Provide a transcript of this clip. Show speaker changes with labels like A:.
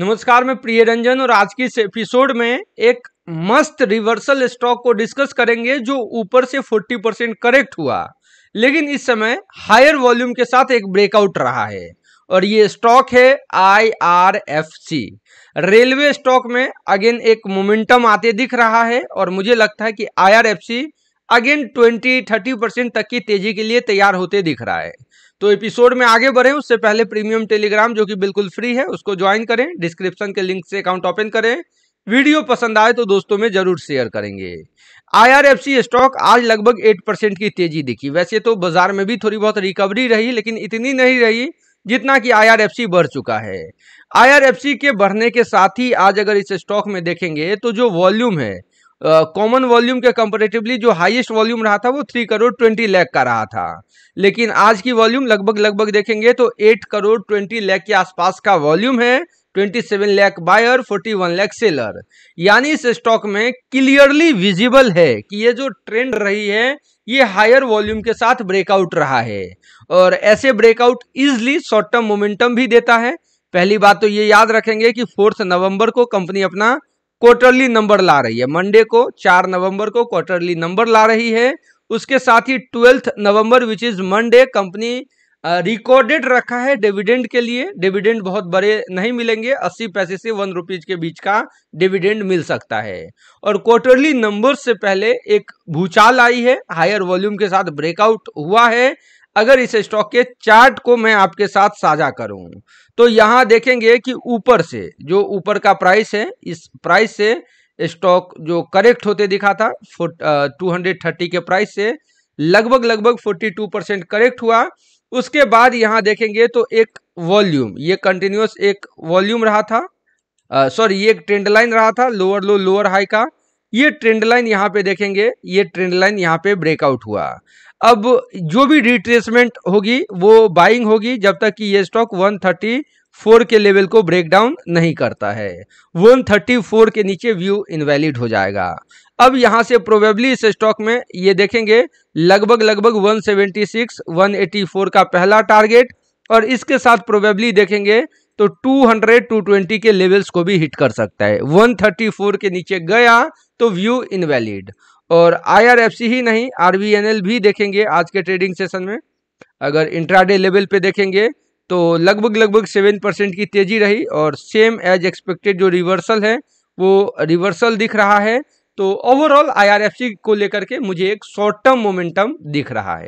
A: नमस्कार मैं प्रिय रंजन और आज की इस एपिसोड में एक मस्त रिवर्सल स्टॉक को डिस्कस करेंगे जो ऊपर से 40 परसेंट करेक्ट हुआ लेकिन इस समय हायर वॉल्यूम के साथ एक ब्रेकआउट रहा है और ये स्टॉक है आईआरएफसी रेलवे स्टॉक में अगेन एक मोमेंटम आते दिख रहा है और मुझे लगता है कि आईआरएफसी अगेन 20 30 परसेंट तक की तेजी के लिए तैयार होते दिख रहा है तो एपिसोड में आगे बढ़े उससे पहले प्रीमियम टेलीग्राम जो कि बिल्कुल फ्री है उसको ज्वाइन करें डिस्क्रिप्शन के लिंक से अकाउंट ओपन करें वीडियो पसंद आए तो दोस्तों में जरूर शेयर करेंगे आईआरएफसी स्टॉक आज लगभग 8 परसेंट की तेजी दिखी वैसे तो बाजार में भी थोड़ी बहुत रिकवरी रही लेकिन इतनी नहीं रही जितना कि आईआरएफसी बढ़ चुका है आईआरएफसी के बढ़ने के साथ ही आज अगर इस स्टॉक में देखेंगे तो जो वॉल्यूम है कॉमन वॉल्यूम के कंपेरेटिवली जो हाईएस्ट वॉल्यूम रहा था वो थ्री करोड़ ट्वेंटी लैख का रहा था लेकिन आज की वॉल्यूम लगभग लगभग देखेंगे तो एट करोड़ ट्वेंटी लैख के आसपास का वॉल्यूम है twenty seven lakh buyer forty one lakh seller यानी इस स्टॉक में क्लियरली विजिबल है कि ये जो ट्रेंड रही है ये हायर वॉल्यूम के साथ ब्रेकआउट रहा है और ऐसे breakout easily short term momentum भी देता है पहली बात तो ये याद रखेंगे कि फोर्थ नवंबर को कंपनी अपना क्वार्टरली नंबर ला रही है मंडे को चार नवंबर को क्वार्टरली नंबर ला रही है उसके साथ ही twelfth November which is Monday company recorded रखा है डिविडेंड के लिए डिविडेंड बहुत बड़े नहीं मिलेंगे अस्सी पैसे से वन रुपीज के बीच का डिविडेंड मिल सकता है और क्वार्टरली नंबर से पहले एक भूचाल आई है हायर वॉल्यूम के साथ ब्रेकआउट हुआ है अगर इस स्टॉक के चार्ट को मैं आपके साथ साझा करूं तो यहां देखेंगे कि ऊपर से जो ऊपर का प्राइस है इस प्राइस से स्टॉक जो करेक्ट होते दिखा था टू हंड्रेड के प्राइस से लगभग लगभग 42% परसेंट करेक्ट हुआ उसके बाद यहां देखेंगे तो एक वॉल्यूम ये कंटिन्यूस एक वॉल्यूम रहा था सॉरी ये एक ट्रेंड लाइन रहा था लोअर लो लोअर हाई का ये ट्रेंड लाइन यहाँ पे देखेंगे ये ट्रेंड लाइन यहाँ पे ब्रेकआउट हुआ अब जो भी रिट्रेसमेंट होगी वो बाइंग होगी जब तक कि ये स्टॉक 134 के लेवल को ब्रेक डाउन नहीं करता है 134 के नीचे व्यू इनवैलिड हो जाएगा अब यहाँ से प्रोबेबली इस स्टॉक में ये देखेंगे लगभग लगभग 176 184 का पहला टारगेट और इसके साथ प्रोबेबली देखेंगे तो 200 220 के लेवल्स को भी हिट कर सकता है 134 के नीचे गया तो व्यू इनवैलिड और आई ही नहीं आर भी देखेंगे आज के ट्रेडिंग सेशन में अगर इंट्राडे लेवल पे देखेंगे तो लगभग लगभग सेवन परसेंट की तेज़ी रही और सेम एज एक्सपेक्टेड जो रिवर्सल है वो रिवर्सल दिख रहा है तो ओवरऑल आईआरएफसी को लेकर के मुझे एक शॉर्ट टर्म मोमेंटम दिख रहा है